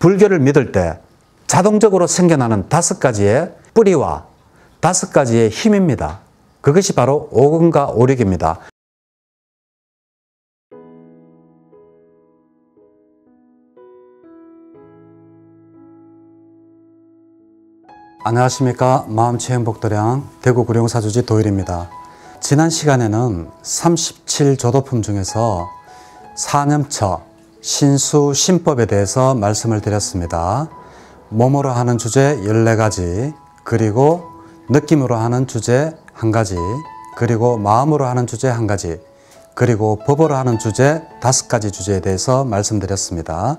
불교를 믿을 때 자동적으로 생겨나는 다섯 가지의 뿌리와 다섯 가지의 힘입니다. 그것이 바로 오근과 오력입니다. 안녕하십니까 마음치 행복도량 대구 구룡사주지 도일입니다. 지난 시간에는 37조도품 중에서 사념처 신수 신법에 대해서 말씀을 드렸습니다. 몸으로 하는 주제 14가지, 그리고 느낌으로 하는 주제 1가지, 그리고 마음으로 하는 주제 1가지, 그리고 법으로 하는 주제 5가지 주제에 대해서 말씀드렸습니다.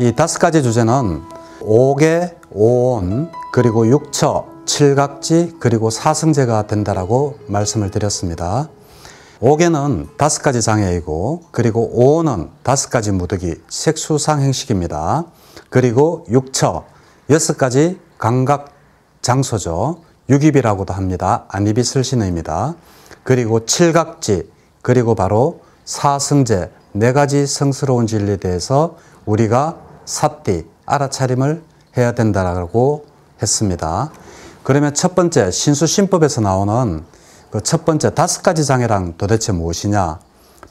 이 5가지 주제는 옥의 오온, 그리고 육처, 칠각지, 그리고 사승제가 된다라고 말씀을 드렸습니다. 5개는 다섯 가지 장애이고 그리고 오는 다섯 가지 무더기 색수상행식입니다. 그리고 육처 여섯 가지 감각 장소죠. 육입이라고도 합니다. 안입이 슬신의입니다. 그리고 칠각지 그리고 바로 사승제 네 가지 성스러운 진리에 대해서 우리가 삿띠 알아차림을 해야 된다라고 했습니다. 그러면 첫 번째 신수신법에서 나오는 그첫 번째 다섯 가지 장애랑 도대체 무엇이냐?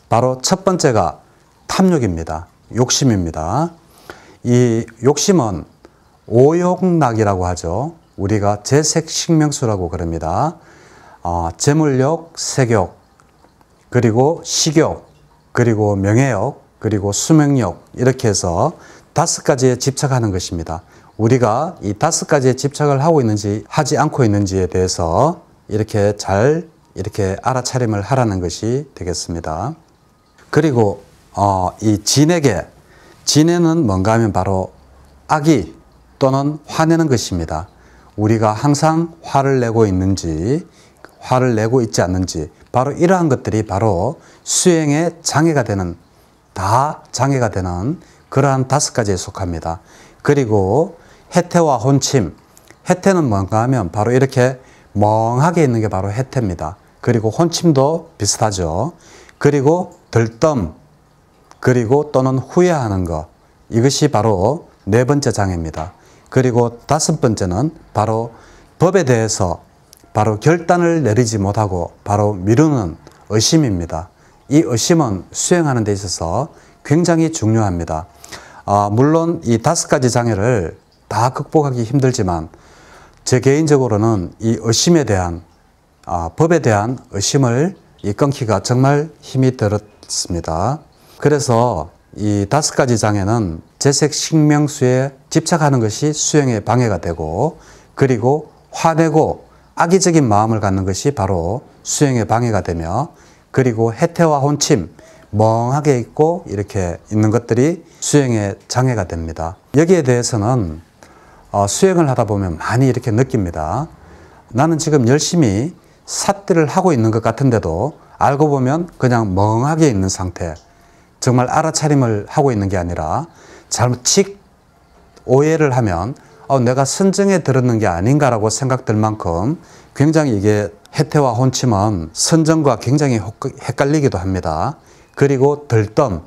바로 첫 번째가 탐욕입니다. 욕심입니다. 이 욕심은 오욕락이라고 하죠. 우리가 재색식명수라고 그럽니다. 어, 재물욕, 색욕, 그리고 식욕, 그리고 명예욕, 그리고 수명욕 이렇게 해서 다섯 가지에 집착하는 것입니다. 우리가 이 다섯 가지에 집착을 하고 있는지 하지 않고 있는지에 대해서 이렇게 잘 이렇게 알아차림을 하라는 것이 되겠습니다. 그리고 어, 이 진에게 진에는 뭔가 하면 바로 악이 또는 화내는 것입니다. 우리가 항상 화를 내고 있는지 화를 내고 있지 않는지 바로 이러한 것들이 바로 수행에 장애가 되는 다 장애가 되는 그러한 다섯 가지에 속합니다. 그리고 해태와 혼침 해태는 뭔가 하면 바로 이렇게 멍하게 있는 게 바로 해태입니다. 그리고 혼침도 비슷하죠. 그리고 들뜸, 그리고 또는 후회하는 것. 이것이 바로 네 번째 장애입니다. 그리고 다섯 번째는 바로 법에 대해서 바로 결단을 내리지 못하고 바로 미루는 의심입니다. 이 의심은 수행하는 데 있어서 굉장히 중요합니다. 아, 물론 이 다섯 가지 장애를 다 극복하기 힘들지만 제 개인적으로는 이 의심에 대한 아, 법에 대한 의심을 이 끊기가 정말 힘이 들었습니다. 그래서 이 다섯 가지 장애는 재색 식명수에 집착하는 것이 수행에 방해가 되고 그리고 화내고 악의적인 마음을 갖는 것이 바로 수행에 방해가 되며 그리고 해태와 혼침 멍하게 있고 이렇게 있는 것들이 수행에 장애가 됩니다. 여기에 대해서는 어, 수행을 하다 보면 많이 이렇게 느낍니다. 나는 지금 열심히 삿대를 하고 있는 것 같은데도 알고 보면 그냥 멍하게 있는 상태. 정말 알아차림을 하고 있는 게 아니라 잘못 칙 오해를 하면 어, 내가 선정에 들었는 게 아닌가라고 생각될 만큼 굉장히 이게 해태와 혼침은 선정과 굉장히 헷갈리기도 합니다. 그리고 들뜸,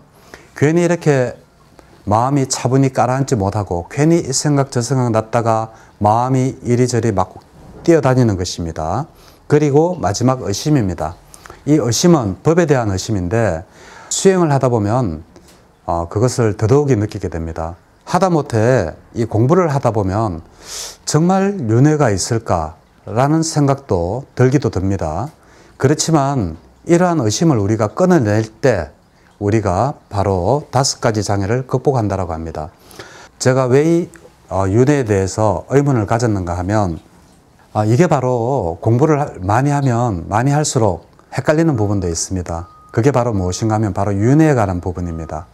괜히 이렇게 마음이 차분히 가라앉지 못하고 괜히 이 생각 저 생각 났다가 마음이 이리저리 막 뛰어다니는 것입니다. 그리고 마지막 의심입니다. 이 의심은 법에 대한 의심인데 수행을 하다 보면 어, 그것을 더더욱이 느끼게 됩니다. 하다못해 이 공부를 하다 보면 정말 윤회가 있을까라는 생각도 들기도 듭니다. 그렇지만 이러한 의심을 우리가 끊어낼 때 우리가 바로 다섯 가지 장애를 극복한다라고 합니다. 제가 왜이 어, 윤회에 대해서 의문을 가졌는가 하면 아, 이게 바로 공부를 많이 하면 많이 할수록 헷갈리는 부분도 있습니다. 그게 바로 무엇인가 하면 바로 윤회에 관한 부분입니다.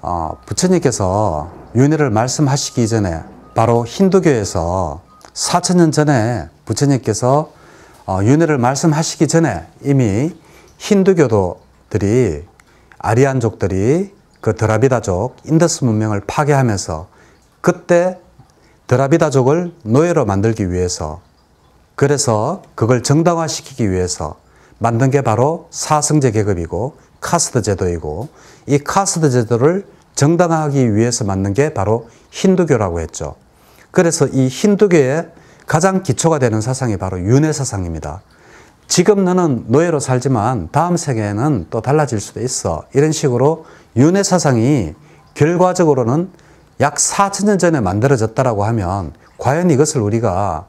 어, 부처님께서 윤회를 말씀하시기 전에 바로 힌두교에서 4천년 전에 부처님께서 어, 윤회를 말씀하시기 전에 이미 힌두교도들이 아리안족들이 그 드라비다족 인더스 문명을 파괴하면서 그때 드라비다족을 노예로 만들기 위해서 그래서 그걸 정당화시키기 위해서 만든 게 바로 사승제 계급이고 카스트 제도이고 이 카스트 제도를 정당화하기 위해서 만든 게 바로 힌두교라고 했죠. 그래서 이 힌두교의 가장 기초가 되는 사상이 바로 윤회 사상입니다. 지금 너는 노예로 살지만 다음 세계에는 또 달라질 수도 있어. 이런 식으로 윤회 사상이 결과적으로는 약 4천 년 전에 만들어졌다라고 하면 과연 이것을 우리가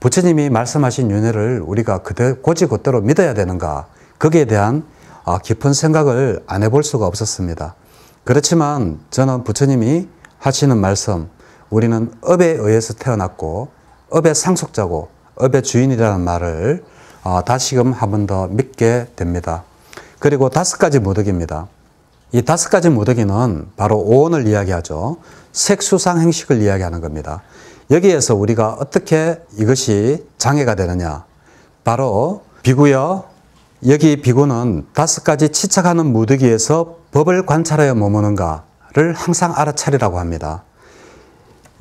부처님이 말씀하신 윤회를 우리가 그대 고지고대로 믿어야 되는가? 거기에 대한 아, 깊은 생각을 안 해볼 수가 없었습니다. 그렇지만 저는 부처님이 하시는 말씀, 우리는 업에 의해서 태어났고 업의 상속자고 업의 주인이라는 말을 아, 다시금 한번 더 믿게 됩니다. 그리고 다섯 가지 모독입니다. 이 다섯 가지 무독이는 바로 오원을 이야기하죠. 색수상 행식을 이야기하는 겁니다. 여기에서 우리가 어떻게 이것이 장애가 되느냐. 바로 비구요. 여기 비구는 다섯 가지 치착하는 무더기에서 법을 관찰하여 머무는가를 항상 알아차리라고 합니다.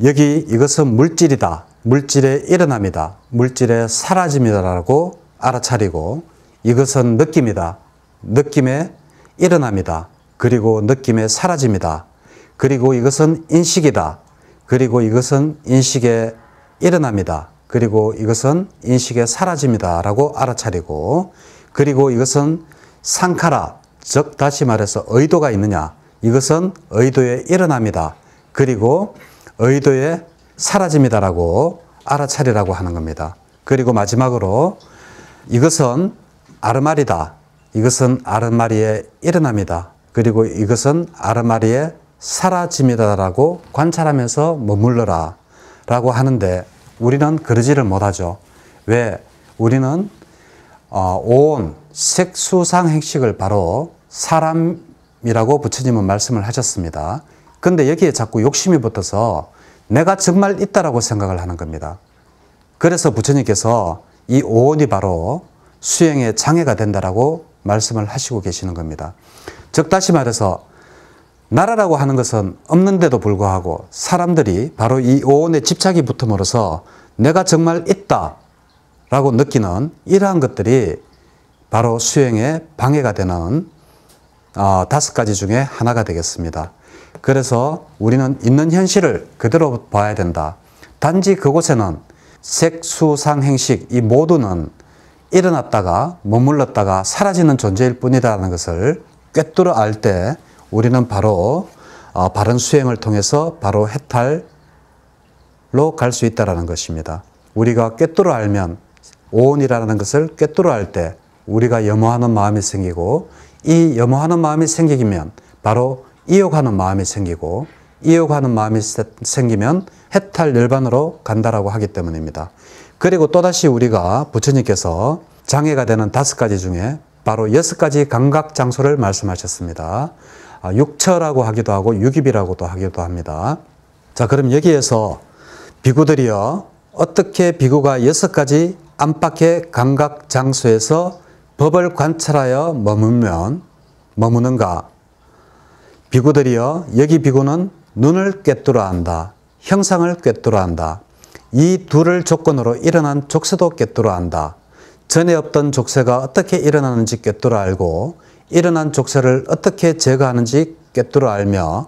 여기 이것은 물질이다. 물질의 일어납니다 물질의 사라짐이다라고 알아차리고 이것은 느낌이다. 느낌에 일어납니다. 그리고 느낌에 사라집니다. 그리고 이것은 인식이다. 그리고 이것은 인식에 일어납니다. 그리고 이것은 인식에 사라집니다. 라고 알아차리고 그리고 이것은 상카라 즉 다시 말해서 의도가 있느냐 이것은 의도에 일어납니다. 그리고 의도에 사라집니다라고 알아차리라고 하는 겁니다. 그리고 마지막으로 이것은 아르마리다. 이것은 아르마리에 일어납니다. 그리고 이것은 아르마리에 사라짐이다라고 관찰하면서 머물러라 라고 하는데 우리는 그러지를 못하죠. 왜? 우리는 어, 온 색수상 행식을 바로 사람이라고 부처님은 말씀을 하셨습니다. 근데 여기에 자꾸 욕심이 붙어서 내가 정말 있다라고 생각을 하는 겁니다. 그래서 부처님께서 이 오온이 바로 수행의 장애가 된다라고 말씀을 하시고 계시는 겁니다. 즉 다시 말해서 나라라고 하는 것은 없는데도 불구하고 사람들이 바로 이 오온에 집착이 붙음으로써 내가 정말 있다 라고 느끼는 이러한 것들이 바로 수행에 방해가 되는 어, 다섯 가지 중에 하나가 되겠습니다. 그래서 우리는 있는 현실을 그대로 봐야 된다. 단지 그곳에는 색수상행식 이 모두는 일어났다가 머물렀다가 사라지는 존재일 뿐이다라는 것을 꿰뚫어 알 때 우리는 바로 어, 바른 수행을 통해서 바로 해탈로 갈 수 있다라는 것입니다. 우리가 꿰뚫어 알면 오온이라는 것을 꿰뚫어 알 때 우리가 염호하는 마음이 생기고 이 염호하는 마음이 생기면 바로 이욕하는 마음이 생기고 이욕하는 마음이 생기면 해탈 열반으로 간다라고 하기 때문입니다. 그리고 또다시 우리가 부처님께서 장애가 되는 다섯 가지 중에 바로 여섯 가지 감각 장소를 말씀하셨습니다. 아, 육처라고 하기도 하고 육입이라고도 하기도 합니다. 자, 그럼 여기에서 비구들이여 어떻게 비구가 여섯 가지 안팎의 감각 장소에서 법을 관찰하여 머물면 머무는가? 비구들이여 여기 비구는 눈을 깨뜨려 한다. 형상을 꿰뚫어 한다. 이 둘을 조건으로 일어난 족쇄도 꿰뚫어 한다. 전에 없던 족쇄가 어떻게 일어나는지 꿰뚫어 알고 일어난 족쇄를 어떻게 제거하는지 꿰뚫어 알며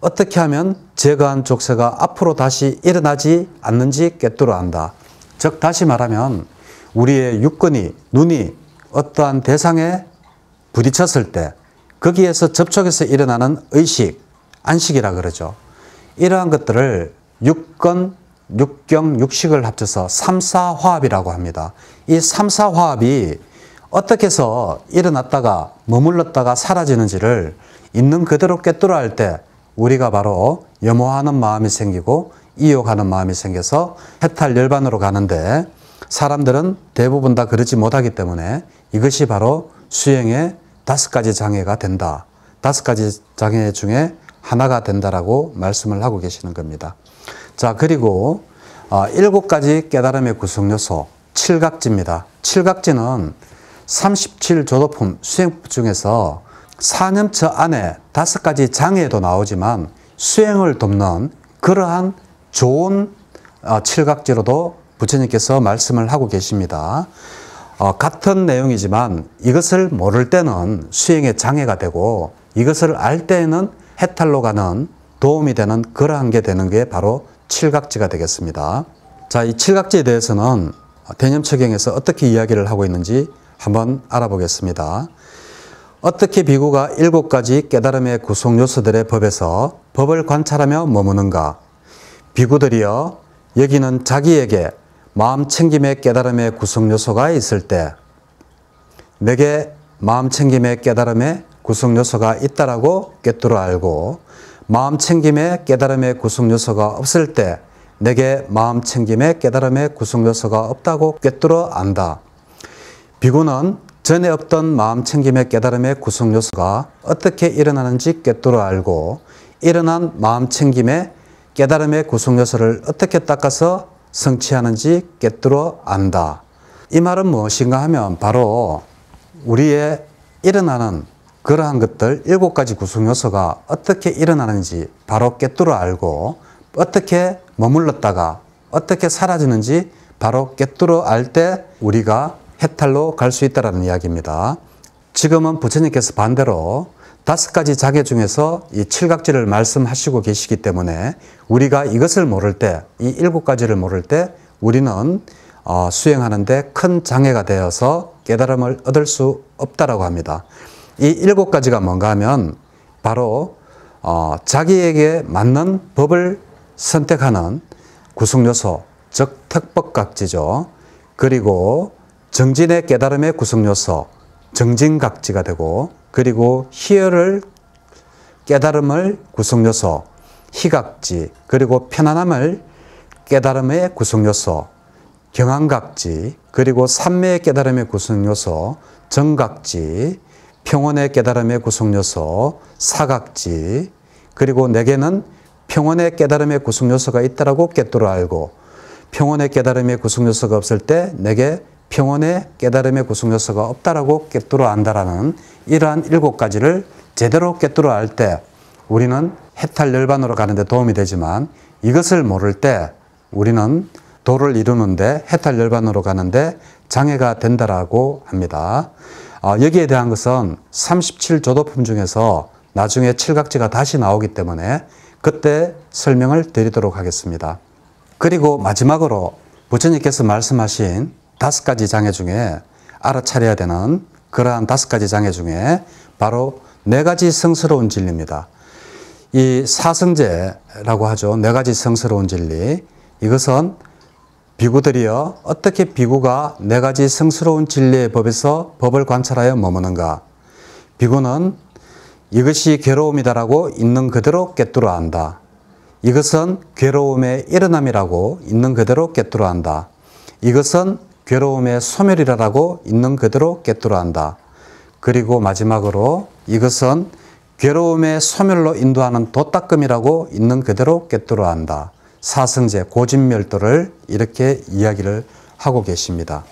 어떻게 하면 제거한 족쇄가 앞으로 다시 일어나지 않는지 꿰뚫어 한다. 즉 다시 말하면 우리의 육근이 눈이 어떠한 대상에 부딪혔을 때 거기에서 접촉에서 일어나는 의식, 안식이라 그러죠. 이러한 것들을 육건, 육경, 육식을 합쳐서 삼사화합이라고 합니다. 이 삼사화합이 어떻게 해서 일어났다가 머물렀다가 사라지는지를 있는 그대로 깨뜨려 할 때 우리가 바로 염호하는 마음이 생기고 이욕하는 마음이 생겨서 해탈 열반으로 가는데 사람들은 대부분 다 그러지 못하기 때문에 이것이 바로 수행의 다섯 가지 장애가 된다. 다섯 가지 장애 중에 하나가 된다라고 말씀을 하고 계시는 겁니다. 자, 그리고 아, 일곱 가지 깨달음의 구성 요소, 칠각지입니다. 칠각지는 37조도품 수행 중에서 4년차 안에 다섯 가지 장애도 나오지만 수행을 돕는 그러한 좋은 아, 칠각지로도 부처님께서 말씀을 하고 계십니다. 어, 같은 내용이지만 이것을 모를 때는 수행에 장애가 되고 이것을 알 때에는 해탈로 가는 도움이 되는 그러한 게 되는 게 바로 칠각지가 되겠습니다. 자, 이 칠각지에 대해서는 대념처경에서 어떻게 이야기를 하고 있는지 한번 알아보겠습니다. 어떻게 비구가 일곱 가지 깨달음의 구성 요소들의 법에서 법을 관찰하며 머무는가? 비구들이여, 여기는 자기에게 마음 챙김의 깨달음의 구성 요소가 있을 때, 내게 마음 챙김의 깨달음의 구성 요소가 있다라고 꿰뚫어 알고 마음 챙김에 깨달음의 구성 요소가 없을 때 내게 마음 챙김에 깨달음의 구성 요소가 없다고 꿰뚫어 안다. 비구는 전에 없던 마음 챙김의 깨달음의 구성 요소가 어떻게 일어나는지 꿰뚫어 알고 일어난 마음 챙김의 깨달음의 구성 요소를 어떻게 닦아서 성취하는지 꿰뚫어 안다. 이 말은 무엇인가 하면 바로 우리의 일어나는 그러한 것들 일곱 가지 구성 요소가 어떻게 일어나는지 바로 깨뚫어 알고 어떻게 머물렀다가 어떻게 사라지는지 바로 깨뚫어 알 때 우리가 해탈로 갈 수있다는 이야기입니다. 지금은 부처님께서 반대로 다섯 가지 자계 중에서 이 칠각지를 말씀하시고 계시기 때문에 우리가 이것을 모를 때, 이 일곱 가지를 모를 때 우리는 어, 수행하는데 큰 장애가 되어서 깨달음을 얻을 수 없다라고 합니다. 이 일곱 가지가 뭔가 하면 바로 어, 자기에게 맞는 법을 선택하는 구성요소, 즉특법각지죠 그리고 정진의 깨달음의 구성요소, 정진각지가 되고 그리고 희열을 깨달음을 구성요소, 희각지, 그리고 편안함을 깨달음의 구성요소, 경안각지, 그리고 삼매의 깨달음의 구성요소, 정각지, 평온의 깨달음의 구성요소, 사각지, 그리고 내게는 평온의 깨달음의 구성요소가 있다라고 깨뜨려 알고 평온의 깨달음의 구성요소가 없을 때 내게 평온의 깨달음의 구성요소가 없다라고 깨뜨려 안다라는 이러한 일곱 가지를 제대로 깨뜨려 알때 우리는 해탈 열반으로 가는데 도움이 되지만 이것을 모를 때 우리는 도를 이루는데 해탈 열반으로 가는데 장애가 된다라고 합니다. 아, 여기에 대한 것은 37조도품 중에서 나중에 칠각지가 다시 나오기 때문에 그때 설명을 드리도록 하겠습니다. 그리고 마지막으로 부처님께서 말씀하신 다섯 가지 장애 중에 알아차려야 되는 그러한 다섯 가지 장애 중에 바로 네 가지 성스러운 진리입니다. 이 사성제라고 하죠. 네 가지 성스러운 진리. 이것은 비구들이여 어떻게 비구가 네 가지 성스러운 진리의 법에서 법을 관찰하여 머무는가? 비구는 이것이 괴로움이다라고 있는 그대로 깨뜨려 한다. 이것은 괴로움의 일어남이라고 있는 그대로 깨뜨려 한다. 이것은 괴로움의 소멸이라고 있는 그대로 깨뜨려 한다. 그리고 마지막으로 이것은 괴로움의 소멸로 인도하는 도닦음이라고 있는 그대로 깨뜨려 한다. 사승제, 고진멸도를 이렇게 이야기를 하고 계십니다.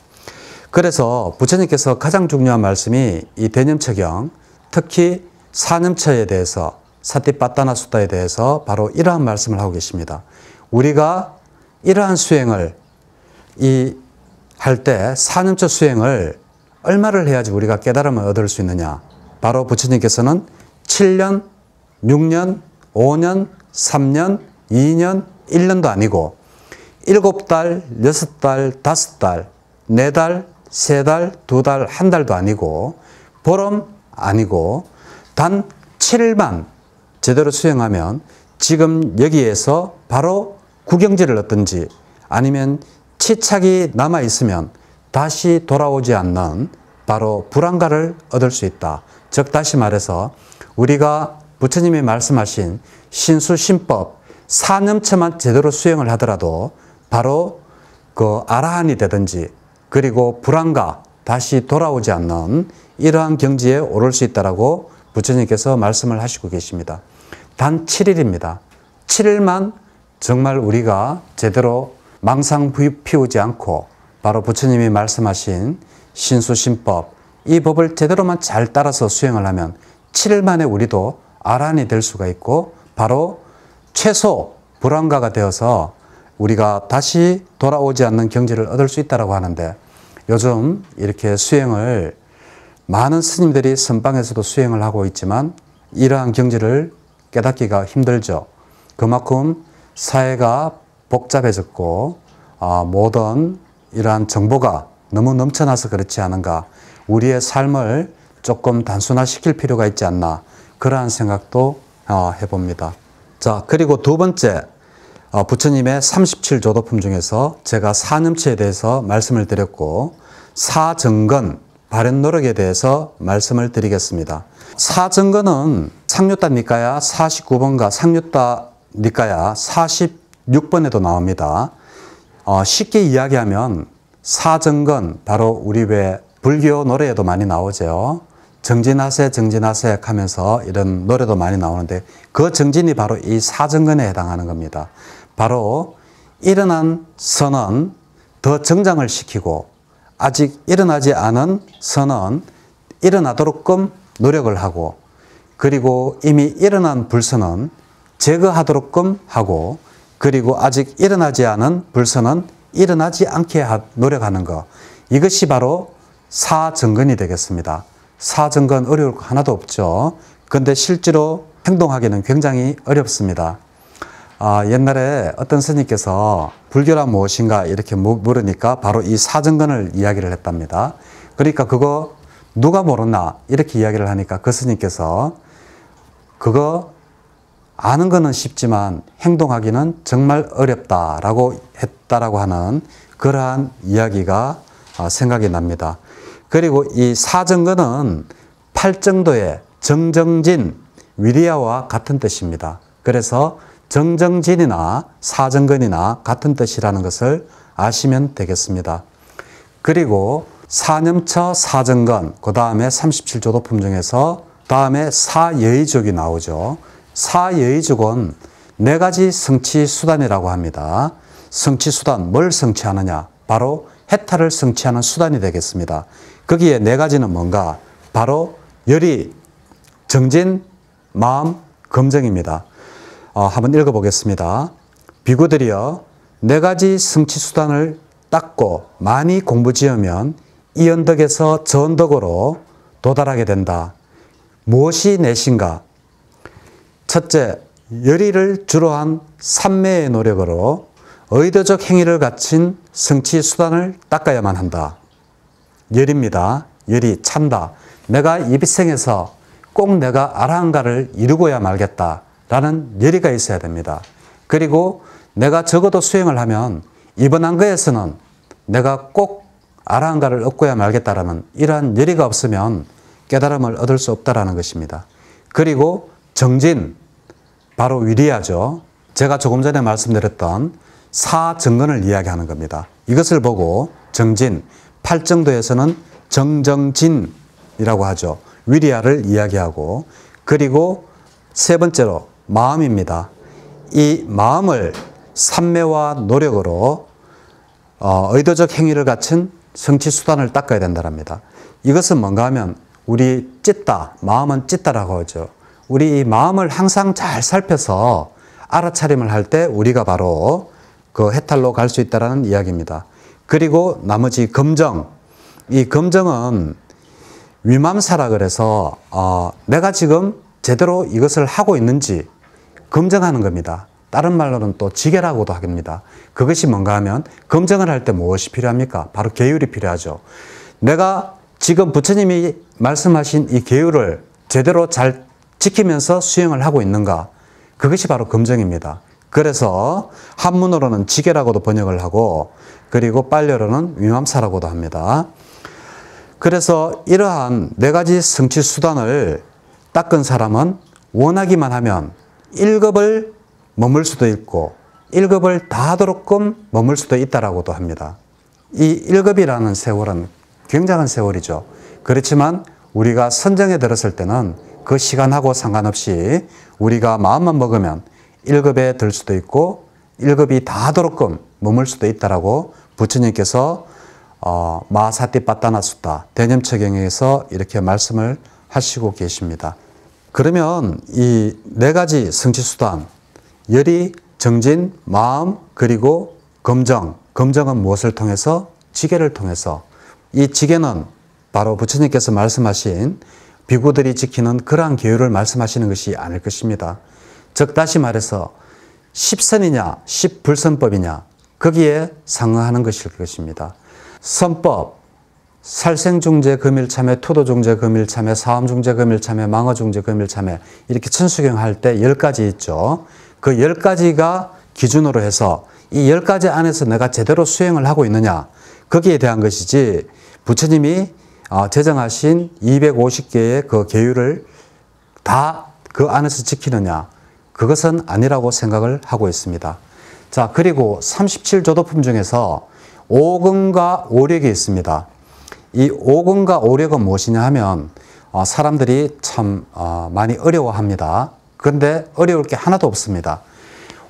그래서 부처님께서 가장 중요한 말씀이 이 대념처경, 특히 사념처에 대해서 사티빠따나 수다에 대해서 바로 이러한 말씀을 하고 계십니다. 우리가 이러한 수행을 이 할 때 사념처 수행을 얼마를 해야지 우리가 깨달음을 얻을 수 있느냐? 바로 부처님께서는 7년, 6년, 5년, 3년, 2년, 1년도 아니고 7달, 6달, 5달, 4달, 3달, 2달, 한달도 아니고 보름 아니고 단 7일만 제대로 수행하면 지금 여기에서 바로 구경지를 얻든지 아니면 치착이 남아있으면 다시 돌아오지 않는 바로 불안가를 얻을 수 있다. 즉 다시 말해서 우리가 부처님이 말씀하신 신수신법 4년차만 제대로 수행을 하더라도 바로 그 아라한이 되든지 그리고 불안과 다시 돌아오지 않는 이러한 경지에 오를 수 있다라고 부처님께서 말씀을 하시고 계십니다. 단 7일입니다. 7일만 정말 우리가 제대로 망상 피우지 않고 바로 부처님이 말씀하신 신수신법 이 법을 제대로만 잘 따라서 수행을 하면 7일 만에 우리도 아란이 될 수가 있고 바로 최소 불안가가 되어서 우리가 다시 돌아오지 않는 경지를 얻을 수있다고 하는데 요즘 이렇게 수행을 많은 스님들이 선방에서도 수행을 하고 있지만 이러한 경지를 깨닫기가 힘들죠. 그만큼 사회가 복잡해졌고 아, 모든 이러한 정보가 너무 넘쳐나서 그렇지 않은가 우리의 삶을 조금 단순화시킬 필요가 있지 않나 그러한 생각도 아, 해봅니다. 자, 그리고 두 번째, 어, 부처님의 37조도품 중에서 제가 사념체에 대해서 말씀을 드렸고, 사정건, 바른 노력에 대해서 말씀을 드리겠습니다. 사정건은 상류따 니까야 49번과 상류따 니까야 46번에도 나옵니다. 어, 쉽게 이야기하면 사정건 바로 우리 왜 불교 노래에도 많이 나오죠. 정진하세 정진하세 하면서 이런 노래도 많이 나오는데 그 정진이 바로 이 사정근에 해당하는 겁니다. 바로 일어난 선은 더 정장을 시키고 아직 일어나지 않은 선은 일어나도록끔 노력을 하고 그리고 이미 일어난 불선은 제거하도록끔 하고 그리고 아직 일어나지 않은 불선은 일어나지 않게 노력하는 것 이것이 바로 사정근이 되겠습니다. 사정건 어려울 거 하나도 없죠. 근데 실제로 행동하기는 굉장히 어렵습니다. 아, 옛날에 어떤 스님께서 불교란 무엇인가 이렇게 물으니까 바로 이 사정건을 이야기를 했답니다. 그러니까 그거 누가 모르나 이렇게 이야기를 하니까 그 스님께서 그거 아는 거는 쉽지만 행동하기는 정말 어렵다라고 했다라고 하는 그러한 이야기가 아, 생각이 납니다. 그리고 이 사정근은 팔정도의 정정진, 위리아와 같은 뜻입니다. 그래서 정정진이나 사정근이나 같은 뜻이라는 것을 아시면 되겠습니다. 그리고 사념처 사정건, 그 다음에 37조도 품종에서 다음에 사여의족이 나오죠. 사여의족은 네 가지 성취 수단이라고 합니다. 성취 수단, 뭘 성취하느냐? 바로 해탈을 성취하는 수단이 되겠습니다. 거기에 네 가지는 뭔가? 바로 열이, 정진, 마음, 검정입니다. 어, 한번 읽어보겠습니다. 비구들이여, 네 가지 성취수단을 닦고 많이 공부지으면 이 언덕에서 저덕으로 도달하게 된다. 무엇이 내신가? 첫째, 열의를 주로 한 삼매의 노력으로 의도적 행위를 갖춘 성취수단을 닦아야만 한다. 열입니다. 열이 찬다. 내가 이 비생에서 꼭 내가 아라한가를 이루고야 말겠다. 라는 열의가 있어야 됩니다. 그리고 내가 적어도 수행을 하면 이번 한 거에서는 내가 꼭 아라한가를 얻고야 말겠다라는 이러한 열의가 없으면 깨달음을 얻을 수 없다라는 것입니다. 그리고 정진, 바로 위리야죠. 제가 조금 전에 말씀드렸던 사정근을 이야기하는 겁니다. 이것을 보고 정진, 팔정도에서는 정정진이라고 하죠. 위리아를 이야기하고 그리고 세 번째로 마음입니다. 이 마음을 삼매와 노력으로 어, 의도적 행위를 갖춘 성취 수단을 닦아야 된다랍니다. 이것은 뭔가 하면 우리 찢다, 마음은 찢다라고 하죠. 우리 이 마음을 항상 잘 살펴서 알아차림을 할 때 우리가 바로 그 해탈로 갈 수 있다라는 이야기입니다. 그리고 나머지 검정. 이 검정은 위맘사라 그래서 어, 내가 지금 제대로 이것을 하고 있는지 검증하는 겁니다. 다른 말로는 또 지계라고도 합니다. 그것이 뭔가 하면 검증을 할 때 무엇이 필요합니까? 바로 계율이 필요하죠. 내가 지금 부처님이 말씀하신 이 계율을 제대로 잘 지키면서 수행을 하고 있는가? 그것이 바로 검정입니다 그래서 한문으로는 지계라고도 번역을 하고 그리고 빨려로는 위맘사라고도 합니다. 그래서 이러한 네 가지 성취 수단을 닦은 사람은 원하기만 하면 1급을 머물 수도 있고 1급을 다 하도록끔 머물 수도 있다라고도 합니다. 이 1급이라는 세월은 굉장한 세월이죠. 그렇지만 우리가 선정에 들었을 때는 그 시간하고 상관없이 우리가 마음만 먹으면 1급에 들 수도 있고 1급이 다 하도록끔 머물 수도 있다라고 부처님께서 어, 마사티빠따나수다 대념체경에서 이렇게 말씀을 하시고 계십니다. 그러면 이 네 가지 성취수단 열이, 정진, 마음, 그리고 검정 검정은 무엇을 통해서? 지계를 통해서 이 지계는 바로 부처님께서 말씀하신 비구들이 지키는 그러한 계율을 말씀하시는 것이 아닐 것입니다. 즉 다시 말해서 십선이냐 십불선법이냐 거기에 상응하는 것일 것입니다. 선법, 살생중재, 금일참회, 토도중재, 금일참회, 사음중재, 금일참회, 망어중재, 금일참회 이렇게 천수경할 때1가지 있죠. 그1가지가 기준으로 해서 이1가지 안에서 내가 제대로 수행을 하고 있느냐 거기에 대한 것이지 부처님이 아, 제정하신 250개의 그 계율을 다 그 안에서 지키느냐 그것은 아니라고 생각을 하고 있습니다. 자, 그리고 37조도품 중에서 5금과 오력이 있습니다. 이 5금과 오력은 무엇이냐 하면 어, 사람들이 참 어, 많이 어려워합니다. 그런데 어려울 게 하나도 없습니다.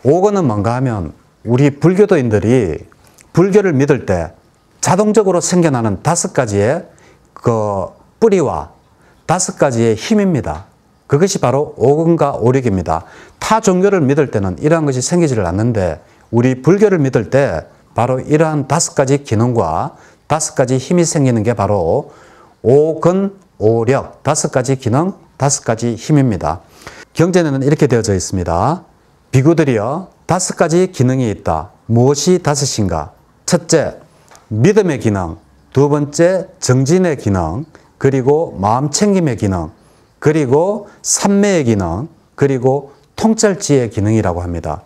5금은 뭔가 하면 우리 불교도인들이 불교를 믿을 때 자동적으로 생겨나는 다섯 가지의 그 뿌리와 다섯 가지의 힘입니다. 그것이 바로 오금과 오력입니다. 타 종교를 믿을 때는 이러한 것이 생기지를 않는데 우리 불교를 믿을 때 바로 이러한 다섯 가지 기능과 다섯 가지 힘이 생기는 게 바로 오근, 오력, 다섯 가지 기능, 다섯 가지 힘입니다. 경전에는 이렇게 되어져 있습니다. 비구들이여 다섯 가지 기능이 있다. 무엇이 다섯인가? 첫째, 믿음의 기능, 두 번째, 정진의 기능, 그리고 마음 챙김의 기능, 그리고 삼매의 기능, 그리고 통찰지의 기능이라고 합니다.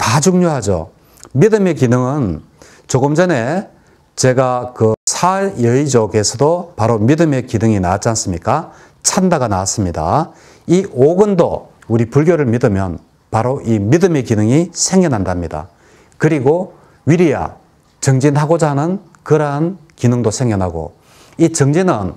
다 중요하죠. 믿음의 기능은 조금 전에 제가 그 사여의족에서도 바로 믿음의 기능이 나왔지 않습니까? 찬다가 나왔습니다. 이 오근도 우리 불교를 믿으면 바로 이 믿음의 기능이 생겨난답니다. 그리고 위리야, 정진하고자 하는 그러한 기능도 생겨나고 이 정진은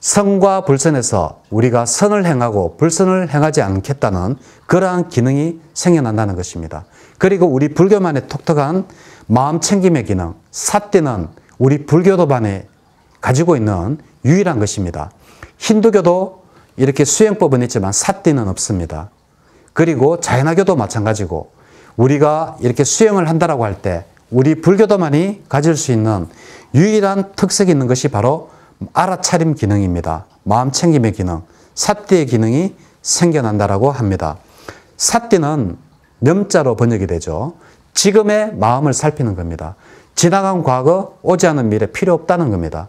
선과 불선에서 우리가 선을 행하고 불선을 행하지 않겠다는 그러한 기능이 생겨난다는 것입니다. 그리고 우리 불교만의 독특한 마음 챙김의 기능, 사띠는 우리 불교도반에 가지고 있는 유일한 것입니다. 힌두교도 이렇게 수행법은 있지만 사띠는 없습니다. 그리고 자연나교도 마찬가지고 우리가 이렇게 수행을 한다라고 할 때 우리 불교도만이 가질 수 있는 유일한 특색이 있는 것이 바로 알아차림 기능입니다. 마음 챙김의 기능, 사띠의 기능이 생겨난다라고 합니다. 사띠는 명자로 번역이 되죠. 지금의 마음을 살피는 겁니다. 지나간 과거, 오지 않은 미래 필요 없다는 겁니다.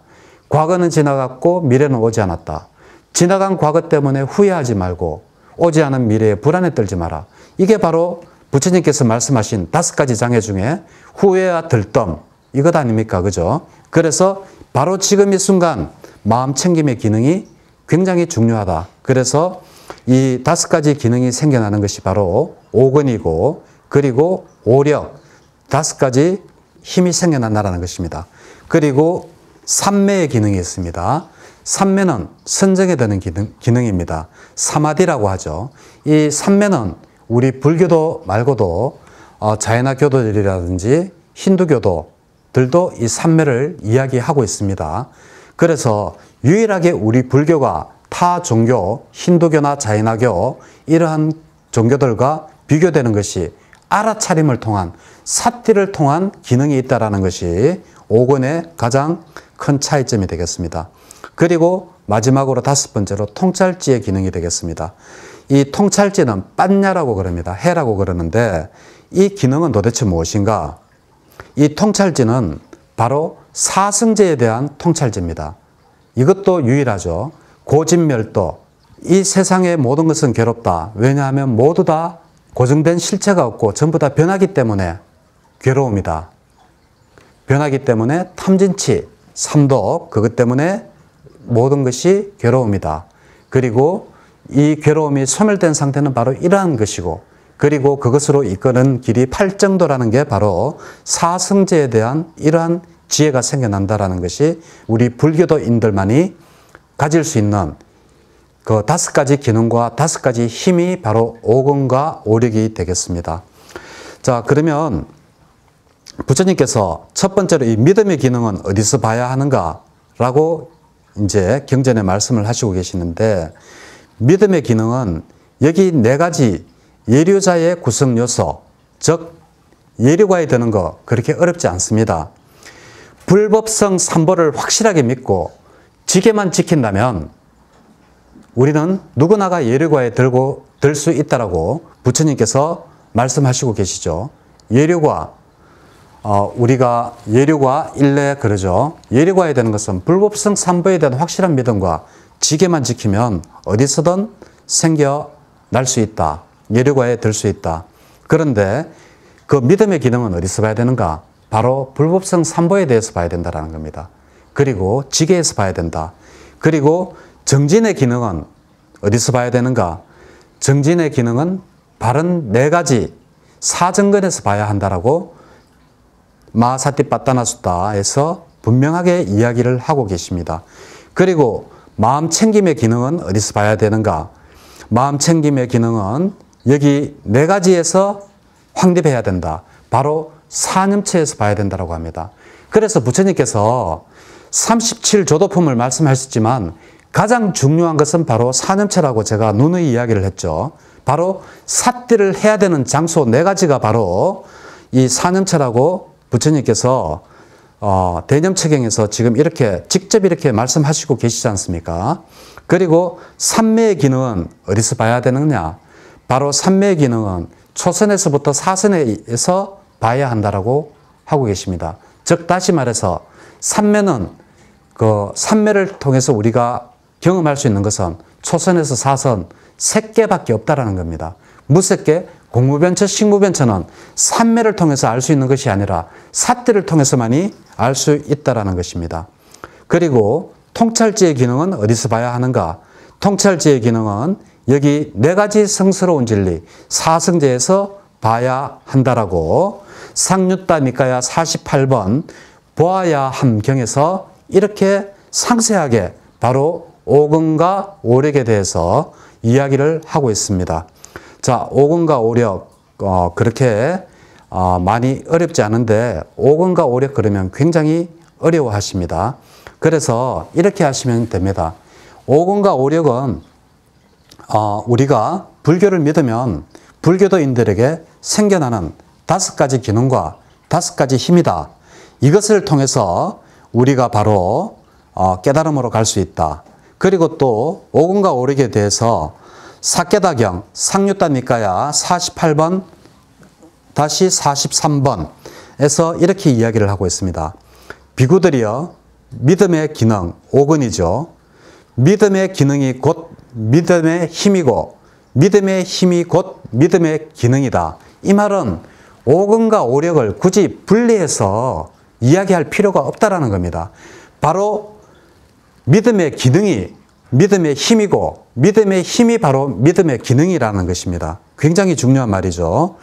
과거는 지나갔고 미래는 오지 않았다. 지나간 과거 때문에 후회하지 말고 오지 않은 미래에 불안에 떨지 마라. 이게 바로 부처님께서 말씀하신 다섯 가지 장애 중에 후회와 들뜸 이것 아닙니까? 그죠? 그래서 바로 지금 이 순간 마음 챙김의 기능이 굉장히 중요하다. 그래서 이 다섯 가지 기능이 생겨나는 것이 바로 오근이고 그리고 오력 다섯 가지 힘이 생겨난다라는 것입니다. 그리고 삼매의 기능이 있습니다. 삼매는 선정에 드는 기능, 기능입니다. 사마디라고 하죠. 이 삼매는 우리 불교도 말고도 어, 자이나 교도들이라든지 힌두교도들도 이 삼매를 이야기하고 있습니다. 그래서 유일하게 우리 불교가 타 종교, 힌두교나 자이나교 이러한 종교들과 비교되는 것이 알아차림을 통한 사티를 통한 기능이 있다라는 것이 오건의 가장 큰 차이점이 되겠습니다. 그리고 마지막으로 다섯 번째로 통찰지의 기능이 되겠습니다. 이 통찰지는 빤냐라고 그럽니다. 해라고 그러는데 이 기능은 도대체 무엇인가? 이 통찰지는 바로 사승제에 대한 통찰지입니다. 이것도 유일하죠. 고진멸도 이 세상의 모든 것은 괴롭다. 왜냐하면 모두 다 고정된 실체가 없고 전부 다 변하기 때문에 괴로움이다. 변하기 때문에 탐진치, 삼독, 그것 때문에 모든 것이 괴로움이다. 그리고 이 괴로움이 소멸된 상태는 바로 이러한 것이고 그리고 그것으로 이끄는 길이 팔정도라는 게 바로 사승제에 대한 이러한 지혜가 생겨난다라는 것이 우리 불교도인들만이 가질 수 있는 그 다섯 가지 기능과 다섯 가지 힘이 바로 오건과오력이 되겠습니다. 자, 그러면 부처님께서 첫 번째로 이 믿음의 기능은 어디서 봐야 하는가? 라고 이제 경전에 말씀을 하시고 계시는데 믿음의 기능은 여기 네 가지 예류자의 구성 요소, 즉 예류가에 드는 거 그렇게 어렵지 않습니다. 불법성 삼보를 확실하게 믿고 지게만 지킨다면 우리는 누구나가 예료과에 들고 들 수 있다라고 부처님께서 말씀하시고 계시죠. 예료과 어, 우리가 예료과 일례 그러죠. 예료과에 되는 것은 불법성 삼보에 대한 확실한 믿음과 지게만 지키면 어디서든 생겨날 수 있다. 예료과에 들 수 있다. 그런데 그 믿음의 기능은 어디서 봐야 되는가? 바로 불법성 삼보에 대해서 봐야 된다는 겁니다. 그리고 지게에서 봐야 된다. 그리고 정진의 기능은 어디서 봐야 되는가? 정진의 기능은 바른 네 가지 사정근에서 봐야 한다라고 마사티빠따나수다에서 분명하게 이야기를 하고 계십니다. 그리고 마음 챙김의 기능은 어디서 봐야 되는가? 마음 챙김의 기능은 여기 네 가지에서 확립해야 된다. 바로 사념체에서 봐야 된다라고 합니다. 그래서 부처님께서 37조도품을 말씀하셨지만 가장 중요한 것은 바로 사념체라고 제가 누누이 이야기를 했죠. 바로 삿대를 해야 되는 장소 네 가지가 바로 이 사념체라고 부처님께서 어, 대념체경에서 지금 이렇게 직접 이렇게 말씀하시고 계시지 않습니까? 그리고 삼매의 기능은 어디서 봐야 되느냐? 바로 삼매의 기능은 초선에서부터 사선에서 봐야 한다라고 하고 계십니다. 즉 다시 말해서 삼매는 그 삼매를 통해서 우리가 경험할 수 있는 것은 초선에서 사선 세개밖에 없다라는 겁니다. 무색계, 공무변처, 식무변처는 삼매를 통해서 알 수 있는 것이 아니라 사태를 통해서만이 알 수 있다라는 것입니다. 그리고 통찰지의 기능은 어디서 봐야 하는가? 통찰지의 기능은 여기 네 가지 성스러운 진리, 사성제에서 봐야 한다라고 상류따 미가야 48번 보아야 함경에서 이렇게 상세하게 바로 오근과 오력에 대해서 이야기를 하고 있습니다. 자, 오근과 오력 어, 그렇게 어, 많이 어렵지 않은데 오근과 오력 그러면 굉장히 어려워하십니다. 그래서 이렇게 하시면 됩니다. 오근과 오력은 어, 우리가 불교를 믿으면 불교도인들에게 생겨나는 다섯 가지 기능과 다섯 가지 힘이다. 이것을 통해서 우리가 바로 어, 깨달음으로 갈 수 있다. 그리고 또 오금과 오력에 대해서 사케다경 상류단 니까야 48번 다시 43번에서 이렇게 이야기를 하고 있습니다. 비구들이여 믿음의 기능 오근이죠. 믿음의 기능이 곧 믿음의 힘이고 믿음의 힘이 곧 믿음의 기능이다. 이 말은 오근과 오력을 굳이 분리해서 이야기할 필요가 없다라는 겁니다. 바로 믿음의 기능이 믿음의 힘이고 믿음의 힘이 바로 믿음의 기능이라는 것입니다. 굉장히 중요한 말이죠.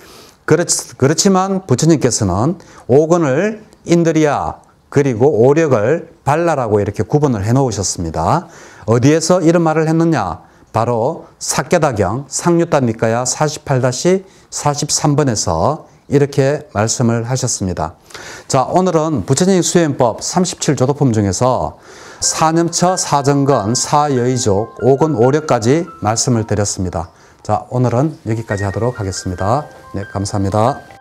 그렇지, 만 부처님께서는 오건을 인드리아 그리고 오력을 발라라고 이렇게 구분을 해 놓으셨습니다. 어디에서 이런 말을 했느냐? 바로 사케다경 상류단 니까야 48-43번에서 이렇게 말씀을 하셨습니다. 자, 오늘은 부처님 수행법 37조도품 중에서 사념처, 사정건, 사여의족, 오건, 오력까지 말씀을 드렸습니다. 자, 오늘은 여기까지 하도록 하겠습니다. 네, 감사합니다.